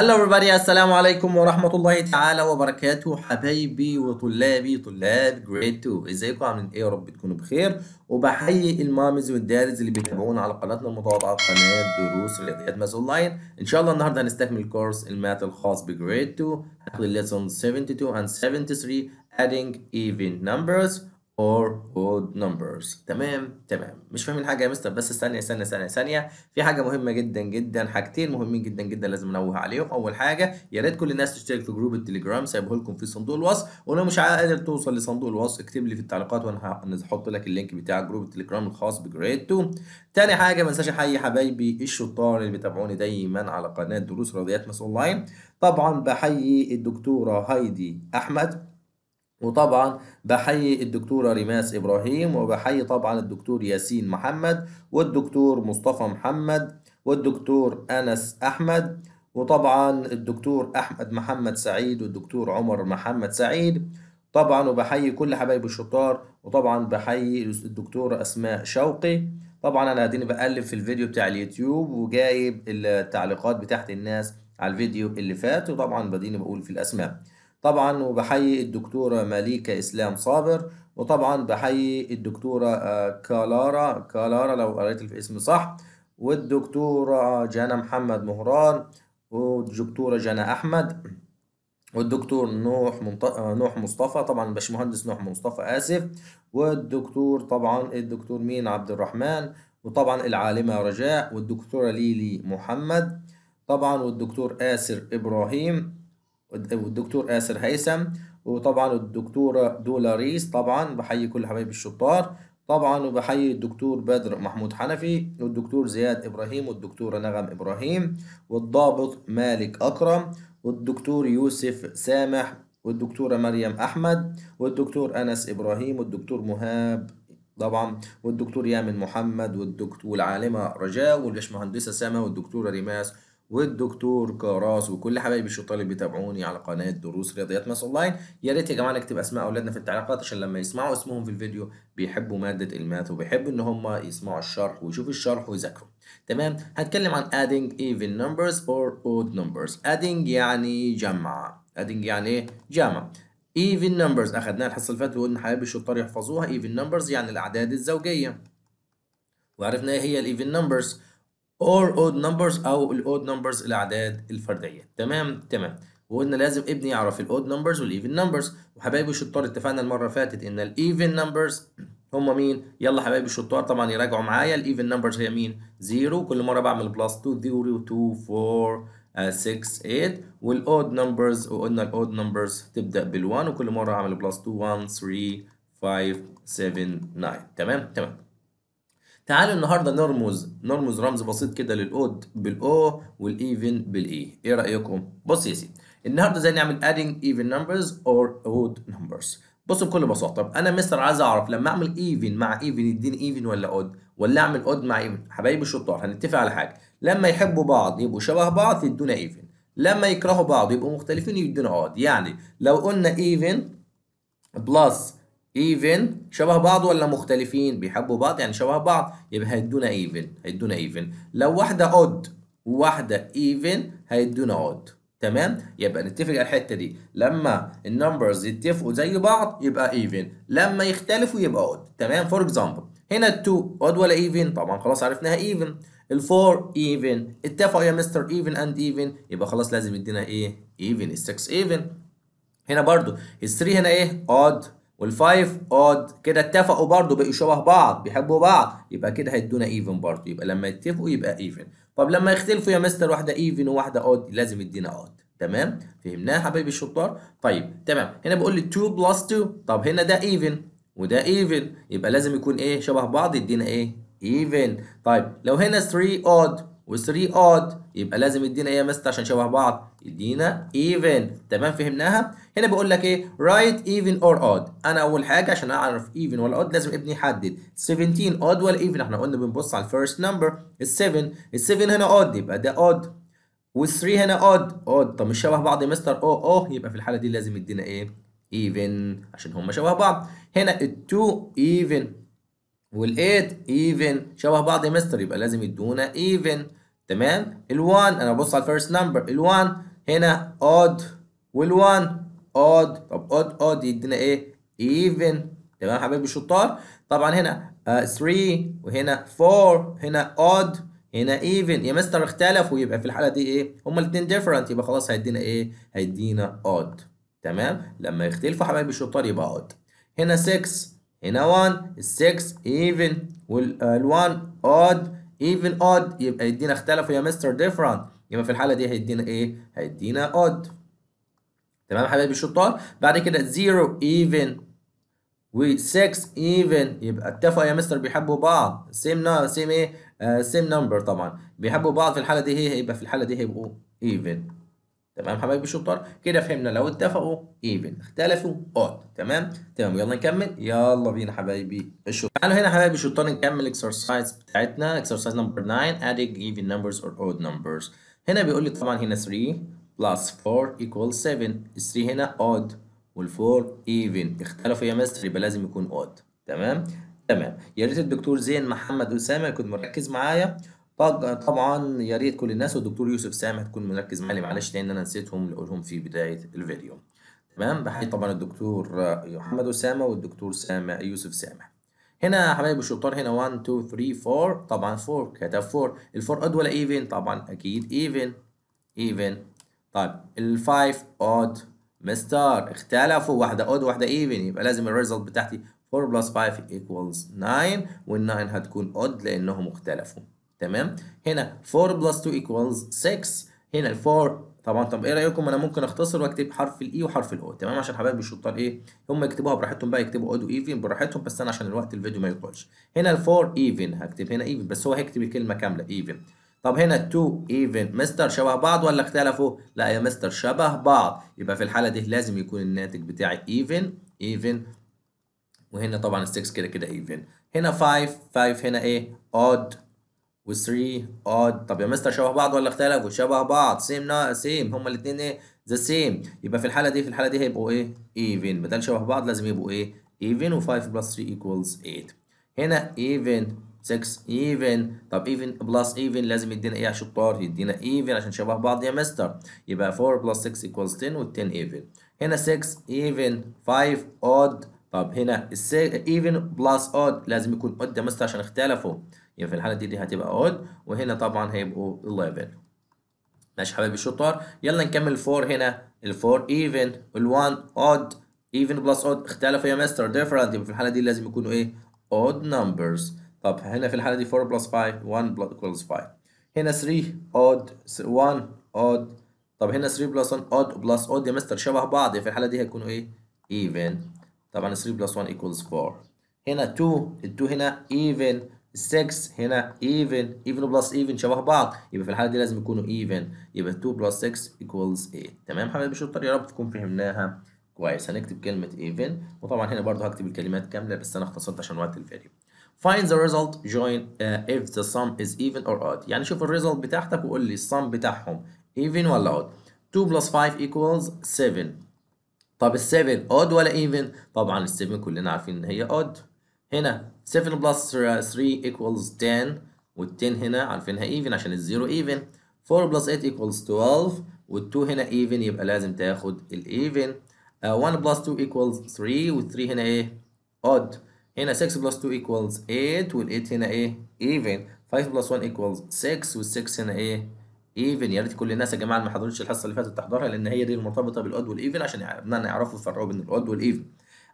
هلا everybody السلام عليكم ورحمة الله تعالى وبركاته حبايبي وطلابي طلاب جريد 2 ازيكم عاملين ايه يا رب تكونوا بخير وبحيي المامز والدارز اللي بيتابعونا على قناتنا المتواضعة قناة دروس رياضيات ماس اونلاين ان شاء الله النهارده هنستكمل كورس الماث الخاص بجريد 2 هناخد الليسون 72 and 73 adding even numbers or odd numbers تمام تمام مش فاهمين حاجه يا مستر بس ثانيه ثانيه ثانيه ثانيه في حاجه مهمه جدا جدا حاجتين مهمين جدا جدا لازم انوه عليهم اول حاجه يا ريت كل الناس تشترك في جروب التليجرام سايبه لكم في صندوق الوصف ولو مش قادر توصل لصندوق الوصف اكتب لي في التعليقات وانا هحط لك اللينك بتاع جروب التليجرام الخاص بجريد 2 ثاني حاجه ما تنساش احيي حبايبي الشطار اللي بيتابعوني دايما على قناه دروس رياضيات مس اونلاين طبعا بحيي الدكتوره هايدي احمد وطبعا بحيي الدكتورة ريماس إبراهيم وبحيي طبعا الدكتور ياسين محمد والدكتور مصطفى محمد والدكتور أنس أحمد وطبعا الدكتور أحمد محمد سعيد والدكتور عمر محمد سعيد طبعا وبحيي كل حبايب الشطار وطبعا بحيي الدكتورة أسماء شوقي طبعا أنا هديني بقلب في الفيديو بتاع اليوتيوب وجايب التعليقات بتاعت الناس على الفيديو اللي فات وطبعا بديني بقول في الأسماء طبعا وبحيي الدكتورة مليكة إسلام صابر وطبعا بحيي الدكتورة آه، كالارا كالارا لو قريت الاسم صح والدكتورة جانا محمد مهران والدكتورة جانا أحمد والدكتور نوح منط... آه، نوح مصطفى طبعا باشمهندس نوح مصطفى آسف والدكتور طبعا الدكتور مين عبد الرحمن وطبعا العالمة رجاء والدكتورة ليلي محمد طبعا والدكتور آسر إبراهيم والدكتور آسر هيثم وطبعا الدكتورة دولاريس طبعا بحيي كل حبايبي الشطار طبعا وبحيي الدكتور بدر محمود حنفي والدكتور زياد إبراهيم والدكتورة نغم إبراهيم والضابط مالك أكرم والدكتور يوسف سامح والدكتورة مريم أحمد والدكتور أنس إبراهيم والدكتور مهاب طبعا والدكتور يامن محمد والدكتور والعالمة رجاء والباشمهندسة سامة والدكتورة ريماس والدكتور كراس وكل حبايبي الشطار اللي بيتابعوني على قناه دروس رياضيات ماس اونلاين يا ريت يا جماعه نكتب اسماء اولادنا في التعليقات عشان لما يسمعوا اسمهم في الفيديو بيحبوا ماده الماث وبيحبوا ان هم يسمعوا الشرح ويشوفوا الشرح ويذاكروا تمام هتكلم عن adding even numbers or odd numbers adding يعني جمع adding يعني ايه جمع even numbers اخدناها الحصه اللي فاتت وقلنا حبايبي الشطار يحفظوها even numbers يعني الاعداد الزوجيه وعرفنا ايه هي الايفن نمبرز اور اود نمبرز او الاود نمبرز الاعداد الفرديه تمام تمام وقلنا لازم ابني يعرف الاود نمبرز والايفن نمبرز وحبايبي الشطار اتفقنا المره اللي فاتت ان الايفن نمبرز هم مين يلا حبايبي الشطار طبعا يراجعوا معايا الايفن نمبرز هي مين زيرو كل مره بعمل بلس 2 0 2 4 6 8 والاود نمبرز وقلنا الاود نمبرز تبدا بال1 وكل مره اعمل بلس 2 1 3 5 7 9 تمام تمام تعالوا النهارده نرمز نرمز رمز بسيط كده للاود بالاو والايفن بالاي ايه رايكم بص يا سيدي النهارده ازاي نعمل adding even numbers or odd numbers بصوا بكل بساطه طب انا مستر عايز اعرف لما اعمل ايفن مع ايفن يديني ايفن ولا اود ولا اعمل اود مع ايفن حبايبي الشطار هنتفق على حاجه لما يحبوا بعض يبقوا شبه بعض يدونا ايفن لما يكرهوا بعض يبقوا مختلفين يدونا اود يعني لو قلنا ايفن بلس ايفن شبه بعض ولا مختلفين بيحبوا بعض يعني شبه بعض يبقى هيدونا ايفن هيدونا ايفن لو واحده اود وواحده ايفن هيدونا اود تمام يبقى نتفق على الحته دي لما النمبرز يتفقوا زي بعض يبقى ايفن لما يختلفوا يبقى اود تمام فور اكزامبل هنا ال2 اود ولا ايفن طبعا خلاص عرفناها ايفن 4 ايفن اتفقوا يا مستر ايفن اند ايفن يبقى خلاص لازم يدينا ايه ايفن ال6 ايفن هنا برضو ال3 هنا ايه اود والفايف اود كده اتفقوا برضه بقوا شبه بعض بيحبوا بعض يبقى كده هيدونا ايفن برضه يبقى لما يتفقوا يبقى ايفن طب لما يختلفوا يا مستر واحده ايفن وواحده اود لازم يدينا اود تمام فهمناها حبايبي الشطار طيب تمام هنا بقول لي 2 بلس 2 طب هنا ده ايفن وده ايفن يبقى لازم يكون ايه شبه بعض يدينا ايه ايفن طيب لو هنا 3 اود و3 اود يبقى لازم يدينا ايه يا مستر عشان شبه بعض يدينا ايفن تمام فهمناها هنا بيقول لك ايه رايت ايفن اور اود انا اول حاجه عشان اعرف ايفن ولا اود لازم ابني يحدد 17 اود ولا ايفن احنا قلنا بنبص على الفيرست نمبر ال7 ال7 هنا اود يبقى ده اود وال3 هنا اود اود طب مش شبه بعض يا مستر او او يبقى في الحاله دي لازم يدينا ايه ايفن عشان هم شبه بعض هنا ال2 ايفن والايت ايفن شبه بعض مستر يبقى لازم يدونا ايفن تمام ال1 انا ببص على الفيرست نمبر ال1 هنا اود وال1 اود طب اود اود يدينا ايه ايفن تمام حبايبي الشطار طبعا هنا 3 آه، uh, وهنا 4 هنا اود هنا ايفن يا مستر اختلفوا يبقى في الحاله دي ايه هما الاثنين ديفرنت يبقى خلاص هيدينا ايه هيدينا اود تمام لما يختلفوا حبايبي الشطار يبقى اود هنا 6 هنا 1 6 even وال1 uh, odd even odd يبقى يدينا اختلفوا يا مستر different يبقى في الحاله دي هيدينا ايه هيدينا odd تمام يا حبايبي الشطار بعد كده 0 even و6 even يبقى اتفقوا يا مستر بيحبوا بعض سيم سيم ايه سيم آه، نمبر طبعا بيحبوا بعض في الحاله دي هي هيبقى في الحاله دي هيبقوا even تمام حبايبي الشطار كده فهمنا لو اتفقوا ايفن اختلفوا اوت تمام تمام يلا نكمل يلا بينا حبايبي الشطار تعالوا هنا حبايبي الشطار نكمل الاكسرسايز بتاعتنا اكسرسايز نمبر 9 adding even numbers or odd numbers هنا بيقول لي طبعا هنا 3 plus 4 equals 7 ال 3 هنا odd وال 4 even اختلفوا يا مستر يبقى لازم يكون odd تمام تمام يا ريت الدكتور زين محمد اسامه يكون مركز معايا طبعا يا ريت كل الناس والدكتور يوسف سامح تكون مركز معايا معلش لان انا نسيتهم اقولهم في بدايه الفيديو تمام بحيي طبعا الدكتور محمد اسامه والدكتور سامح يوسف سامح هنا يا حبايب الشطار هنا 1 2 3 4 طبعا 4 كتب 4 الفور اود ولا ايفن طبعا اكيد ايفن ايفن طيب الفايف اود مستر اختلفوا واحده اود واحده ايفن يبقى لازم الريزلت بتاعتي 4 بلس 5 equals 9 وال9 هتكون اود لانهم اختلفوا تمام هنا 4 بلس 2 ايكوالز 6 هنا ال 4 طبعا طب ايه رايكم انا ممكن اختصر واكتب حرف الاي e وحرف الاو تمام عشان حبايبي الشطار ايه هم يكتبوها براحتهم بقى يكتبوا اود ايفن براحتهم بس انا عشان الوقت الفيديو ما يطولش هنا 4 ايفن هكتب هنا ايفن بس هو هيكتب الكلمه كامله ايفن طب هنا 2 ايفن مستر شبه بعض ولا اختلفوا لا يا مستر شبه بعض يبقى في الحاله دي لازم يكون الناتج بتاعي ايفن ايفن وهنا طبعا ال 6 كده كده ايفن هنا 5 5 هنا ايه اود و3 odd طب يا مستر شبه بعض ولا اختلفوا شبه بعض same نا same هما الاثنين ايه ذا سيم يبقى في الحاله دي في الحاله دي هيبقوا ايه even بدل شبه بعض لازم يبقوا ايه even و5 plus 3 equals 8 هنا even 6 even طب even plus even لازم يدينا ايه يا شطار يدينا even عشان شبه بعض يا مستر يبقى 4 plus 6 equals 10 وال10 even هنا 6 even 5 odd طب هنا even plus odd لازم يكون odd يا مستر عشان اختلفوا يبقى في الحاله دي دي هتبقى اود وهنا طبعا هيبقوا 11 ماشي حبايبي الشطار يلا نكمل الفور هنا الفور ايفن ال1 اود ايفن بلس اود اختلفوا يا مستر ديفرنت يبقى في الحاله دي لازم يكونوا ايه اود نمبرز طب هنا في الحاله دي 4 بلس 5 1 بلس 5 هنا 3 اود 1 اود طب هنا 3 بلس 1 اود بلس اود يا مستر شبه بعض في الحاله دي هيكونوا ايه ايفن طبعا 3 بلس 1 ايكوالز 4 هنا 2 ال2 هنا ايفن 6 هنا ايفن ايفن بلس ايفن شبه بعض يبقى في الحاله دي لازم يكونوا ايفن يبقى 2 بلس 6 ايكوالز 8 تمام حبايبي شطار يا رب تكون فهمناها كويس هنكتب كلمه ايفن وطبعا هنا برضو هكتب الكلمات كامله بس انا اختصرت عشان وقت الفيديو find the result join uh, if the sum is even or odd يعني شوف الريزلت بتاعتك وقول لي السم بتاعهم even ولا odd 2 plus 5 equals 7 طب ال 7 odd ولا even طبعا ال 7 كلنا عارفين ان هي odd هنا 7 بلس 3 equals 10 وال10 هنا عارفينها even عشان الزيرو even 4 بلس 8 equals 12 وال2 هنا even يبقى لازم تاخد الايفن uh, 1 بلس 2 equals 3 وال3 هنا ايه odd هنا 6 بلس 2 equals 8 وال8 هنا ايه even 5 بلس 1 equals 6 وال6 هنا ايه even يا ريت كل الناس يا جماعه اللي ما حضرتش الحصه اللي فاتت تحضرها لان هي دي المرتبطه بالاود والايفن عشان ابنائنا يعرفوا يفرقوا بين الاود والايفن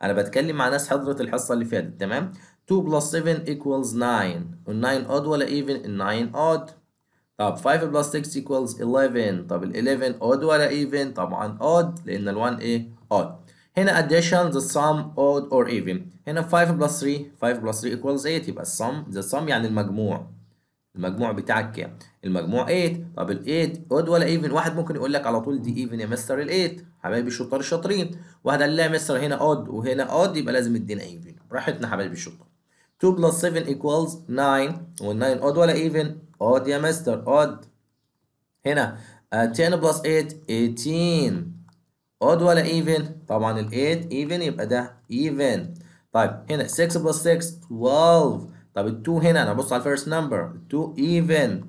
انا بتكلم مع ناس حضرت الحصه اللي فاتت تمام 2 بلس 7 equals 9 وال 9 odd ولا even ال 9 odd طب 5 بلس 6 equals 11 طب ال 11 odd ولا even طبعا odd لان ال 1 ايه odd هنا addition the sum odd or even هنا 5 plus 3 5 plus 3 equals 8 يبقى sum the sum يعني المجموع المجموع بتاعك كام المجموع 8 طب ال 8 اود ولا ايفن واحد ممكن يقول لك على طول دي ايفن يا مستر ال 8 حبايبي الشطار الشاطرين واحد قال لا يا مستر هنا اود وهنا اود يبقى لازم ادينا ايفن براحتنا حبايبي الشطار 2 بلس 7 ايكوالز 9 وال 9 اود ولا ايفن اود يا مستر اود هنا 10 بلس 8 18 اود ولا ايفن طبعا ال 8 ايفن يبقى ده ايفن طيب هنا 6 بلس 6 12 طب ال2 هنا انا ببص على الفيرست نمبر 2 ايفن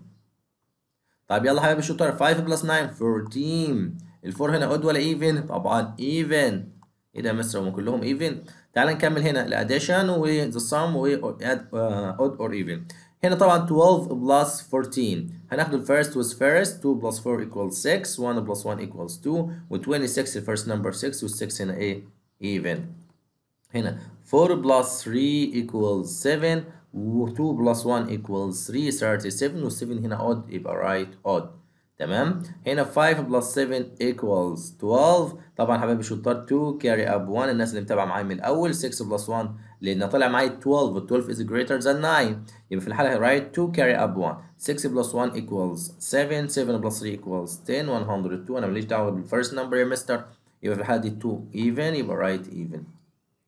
طب يلا حبايبي الشطار 5 بلس 9 14 4 هنا اود ولا ايفن طبعا ايفن ايه ده يا مستر هم كلهم ايفن تعال نكمل هنا الاديشن وذا سام اود اور ايفن هنا طبعا 12 بلس 14 هناخد الفيرست وذ فيرست 2 بلس 4 equals 6 1 بلس 1 equals 2 و26 الفيرست نمبر 6 وال6 هنا ايه even هنا 4 بلس 3 equals 7 و2 بلس 1 equals 3 37 و 7 هنا odd يبقى right odd تمام هنا 5 بلس 7 equals 12 طبعا حبايبي شطار 2 carry up 1 الناس اللي متابعه معايا من الاول 6 بلس 1 لان طلع معايا 12 12 is greater than 9 يبقى في الحاله right 2 carry up 1 6 بلس 1 equals 7 7 بلس 3 equals 10 102 انا ماليش دعوه بالفيرست نمبر يا مستر يبقى في الحاله دي 2 even يبقى right even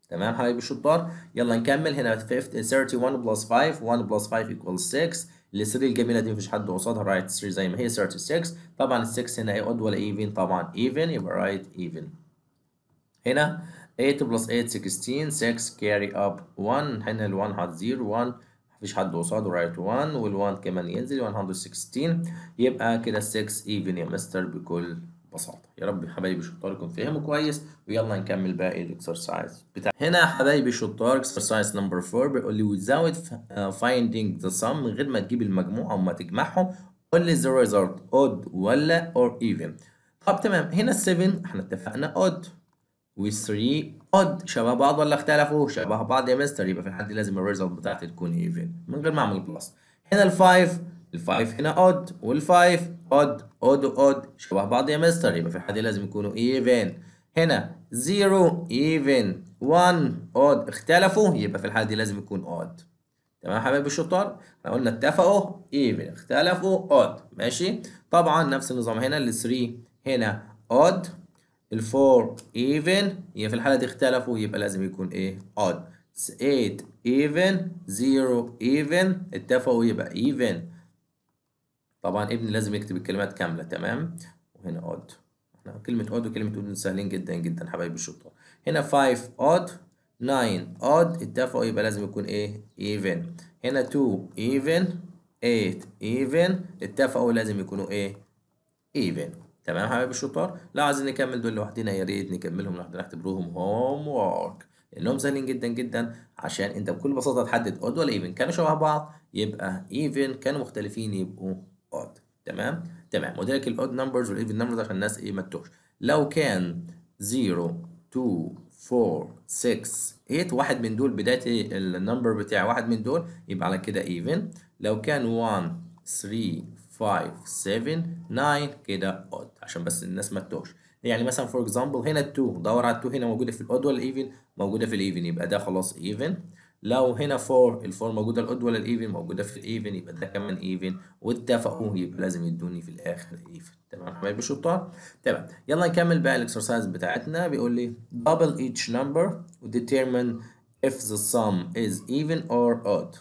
تمام حبايبي الشطار يلا نكمل هنا في 31 بلس 5 1 بلس 5 equals 6 ال الجميله دي مفيش حد قصادها رايت 3 زي ما هي 36 طبعا ال 6 هنا ايه اود ولا ايفن طبعا ايفن يبقى رايت ايفن هنا 8 بلس 8 16 6 كاري اب 1 هنا ال 1 هتزير 1 مفيش حد قصاده رايت 1 وال 1 كمان ينزل 116 يبقى كده 6 ايفن يا مستر بكل ببساطه يا رب حبايبي يكون فهموا كويس ويلا نكمل باقي الاكسرسايز بتاع هنا حبايبي شطار اكسرسايز نمبر 4 بيقول لي without uh, finding the sum من غير ما تجيب المجموعه وما تجمعهم قول لي the result odd ولا or even طب تمام هنا ال 7 احنا اتفقنا odd و 3 odd شبه بعض ولا اختلفوا شبه بعض يا مستر يبقى في حد لازم الريزلت بتاعتي تكون even من غير ما اعمل بلس هنا ال 5 الفايف هنا اود والفايف اود اود اود شبه بعض يا مستر يبقى في حد لازم يكونوا ايفن هنا زيرو ايفن 1 اود اختلفوا يبقى في الحاله دي لازم يكون اود تمام يا حبايبي الشطار احنا قلنا اتفقوا ايفن اختلفوا اود ماشي طبعا نفس النظام هنا ال 3 هنا اود ال 4 ايفن هي في الحاله دي اختلفوا يبقى لازم يكون ايه اود 8 ايفن 0 ايفن اتفقوا يبقى ايفن طبعا ابني لازم يكتب الكلمات كاملة تمام وهنا odd كلمة اود وكلمة اود سهلين جدا جدا حبايب الشطار هنا 5 اود 9 اود اتفقوا يبقى لازم يكون ايه ايفن هنا 2 ايفن 8 ايفن اتفقوا لازم يكونوا ايه ايفن تمام حبايب الشطار لو عايزين نكمل دول لوحدنا يا ريت نكملهم لوحدنا اعتبروهم هوم وورك لانهم سهلين جدا جدا عشان انت بكل بساطه تحدد اود ولا ايفن كانوا شبه بعض يبقى ايفن كانوا مختلفين يبقوا اود تمام تمام قلت لك الاود نمبرز والايفن نمبرز عشان الناس ايه ما تتوهش لو كان 0 2 4 6 8 واحد من دول بدايه النمبر بتاع واحد من دول يبقى على كده ايفن لو كان 1 3 5 7 9 كده اود عشان بس الناس ما تتوهش يعني مثلا فور اكزامبل هنا ال 2 دور على ال 2 هنا موجوده في الاود ولا ايفن موجوده في الايفن يبقى ده خلاص ايفن لو هنا فور الفور موجوده الاود ولا الايفن موجوده في الايفن يبقى ده كمان ايفن واتفقوا يبقى لازم يدوني في الاخر ايفن تمام حمايل بالشطار تمام يلا نكمل بقى الاكسرسايز بتاعتنا بيقول لي دبل ايتش نمبر وديتيرمن اف ذا سام از ايفن اور اود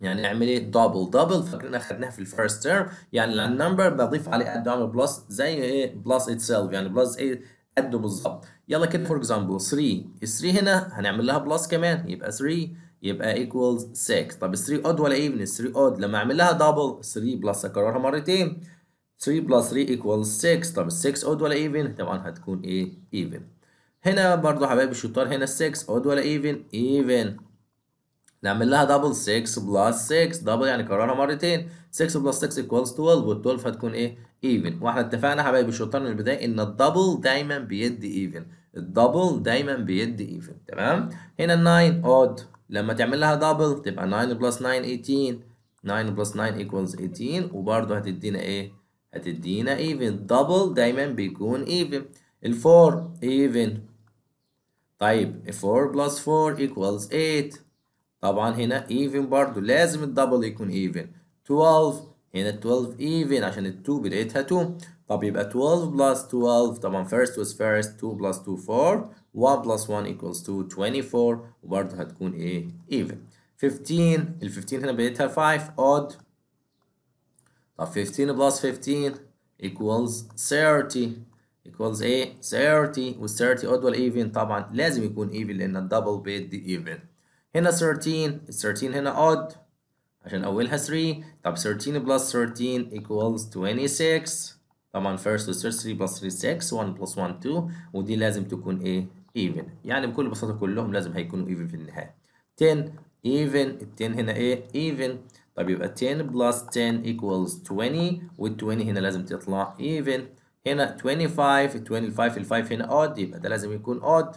يعني نعمل ايه دبل دبل فاكرين اخدناها في الفيرست تيرم يعني النمبر بضيف عليه اد بلس زي ايه بلس اتسيلف يعني بلس ايه قده بالظبط يلا كده فور اكزامبل 3 ال 3 هنا هنعمل لها بلس كمان يبقى 3 يبقى ايكوالز 6 طب 3 اود ولا ايفن 3 اود لما اعمل لها دبل 3 بلس اكررها مرتين 3 بلس 3 ايكوالز 6 طب 6 اود ولا ايفن طبعا هتكون ايه ايفن هنا برضو حبايبي الشطار هنا 6 اود ولا ايفن ايفن نعمل لها دبل 6 بلس 6 دبل يعني كررها مرتين 6 بلس 6 ايكوالز 12 وال 12 هتكون ايه ايفن واحنا اتفقنا حبايبي الشطار من البدايه ان الدبل دايما بيدي ايفن الدبل دايما بيدي ايفن تمام هنا ال 9 اود لما تعمل لها دبل تبقى 9 بلس 9 18 9 بلس 9 ايكوالز 18 وبرده هتدينا ايه هتدينا ايفن دبل دايما بيكون ايفن ال 4 ايفن طيب 4 بلس 4 equals 8 طبعا هنا ايفن برضو لازم الدبل يكون ايفن 12 هنا 12 ايفن عشان ال 2 بدايتها 2 طب يبقى 12 بلس 12 طبعا first was first 2 بلس 2 4 1 بلس 1 equals 2 24 وبرضو هتكون ايه even 15 ال 15 هنا بدايتها 5 odd طب 15 بلس 15 equals 30 equals ايه 30 وال 30 odd ولا even طبعا لازم يكون even لان الدبل بيدي even هنا 13 ال 13 هنا odd عشان اولها 3 طب 13 بلس 13 equals 26 طبعا first و 3 بلس 3 6 1 بلس 1 2 ودي لازم تكون ايه even يعني بكل بساطه كلهم لازم هيكونوا even في النهايه 10 even ال 10 هنا ايه even طب يبقى 10 بلس 10 equals 20 وال 20 هنا لازم تطلع even هنا 25 25 ال 5 هنا odd يبقى ده لازم يكون odd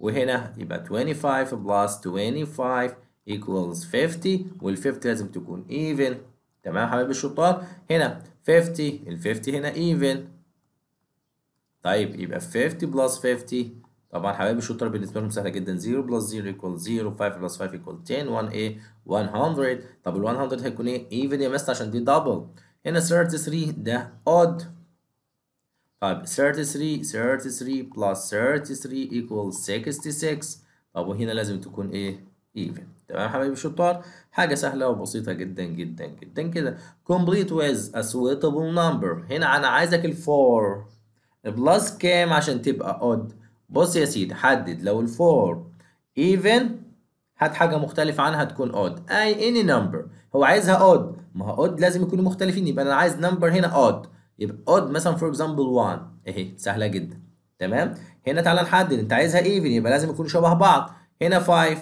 وهنا يبقى 25 بلس 25 equals 50 وال 50 لازم تكون even تمام حبايب الشطار هنا 50 ال 50 هنا even طيب يبقى 50 بلس 50 طبعا حبايب الشطار بالنسبه لهم سهله جدا 0 بلس 0 equals 0 5 بلس 5 equals 10 1 ايه 100 طب ال 100 هيكون ايه even يا مستر عشان دي دبل هنا 33 ده odd طيب 33 33 plus 33 equals 66 طب وهنا لازم تكون ايه even تمام حبايبي الشطار حاجة سهلة وبسيطة جدا جدا جدا كده complete with a suitable number هنا أنا عايزك الفور بلس كام عشان تبقى odd بص يا سيدي حدد لو الفور even هات حاجة مختلفة عنها تكون odd أي any number هو عايزها odd ما هو odd لازم يكونوا مختلفين يبقى أنا عايز number هنا odd يبقى اود مثلا فور اكزامبل 1 اهي سهله جدا تمام هنا تعالى نحدد انت عايزها ايفن يبقى لازم يكونوا شبه بعض هنا 5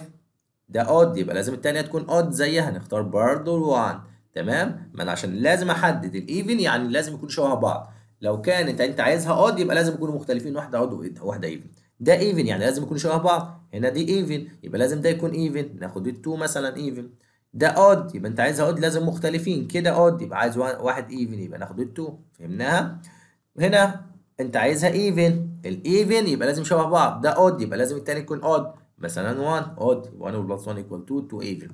ده اود يبقى لازم الثانيه تكون اود زيها نختار برضه 1 تمام ما انا عشان لازم احدد الايفن يعني لازم يكونوا شبه بعض لو كانت انت عايزها اود يبقى لازم يكونوا مختلفين واحده اود وواحده ايفن ده ايفن يعني لازم يكونوا شبه بعض هنا دي ايفن يبقى لازم ده يكون ايفن ناخد ال2 مثلا ايفن ده اود يبقى انت عايز اود لازم مختلفين كده اود يبقى عايز واحد ايفن يبقى ناخد التو فهمناها هنا انت عايزها ايفن الايفن يبقى لازم شبه بعض ده اود يبقى لازم الثاني يكون اود مثلا 1 اود 1 بلس 1 ايكوال 2 2 ايفن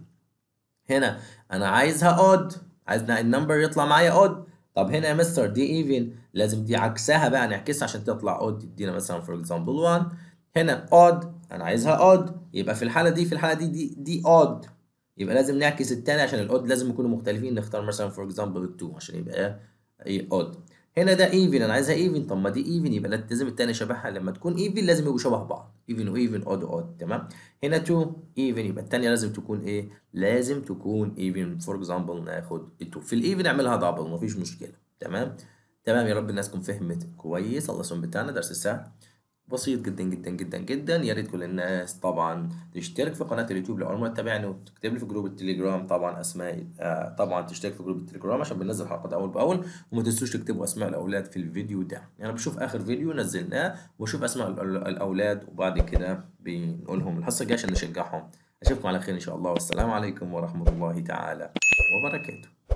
هنا انا عايزها اود عايز النمبر يطلع معايا اود طب هنا يا مستر دي ايفن لازم دي عكسها بقى نعكسها عشان تطلع اود يدينا مثلا فور اكزامبل 1 هنا اود انا عايزها اود يبقى في الحاله دي في الحاله دي دي, دي اود يبقى لازم نعكس التاني عشان الاود لازم يكونوا مختلفين نختار مثلا فور اكزامبل ال2 عشان يبقى ايه اود هنا ده ايفن انا عايزها ايفن طب ما دي ايفن يبقى لازم التاني شبهها لما تكون ايفن لازم يبقوا شبه بعض ايفن وايفن اود اود تمام هنا تو ايفن يبقى التانية لازم تكون ايه لازم تكون ايفن فور اكزامبل ناخد ال2 في الايفن اعملها دبل مفيش مشكلة تمام تمام يا رب الناس تكون فهمت كويس الله يسلمك بتاعنا درس السهل بسيط جدا جدا جدا جدا يا ريت كل الناس طبعا تشترك في قناه اليوتيوب لو اول مره تتابعني وتكتب لي في جروب التليجرام طبعا اسماء آه طبعا تشترك في جروب التليجرام عشان بننزل حلقات اول باول وما تنسوش تكتبوا اسماء الاولاد في الفيديو ده يعني انا يعني بشوف اخر فيديو نزلناه واشوف اسماء الاولاد وبعد كده بنقولهم الحصه الجايه عشان نشجعهم اشوفكم على خير ان شاء الله والسلام عليكم ورحمه الله تعالى وبركاته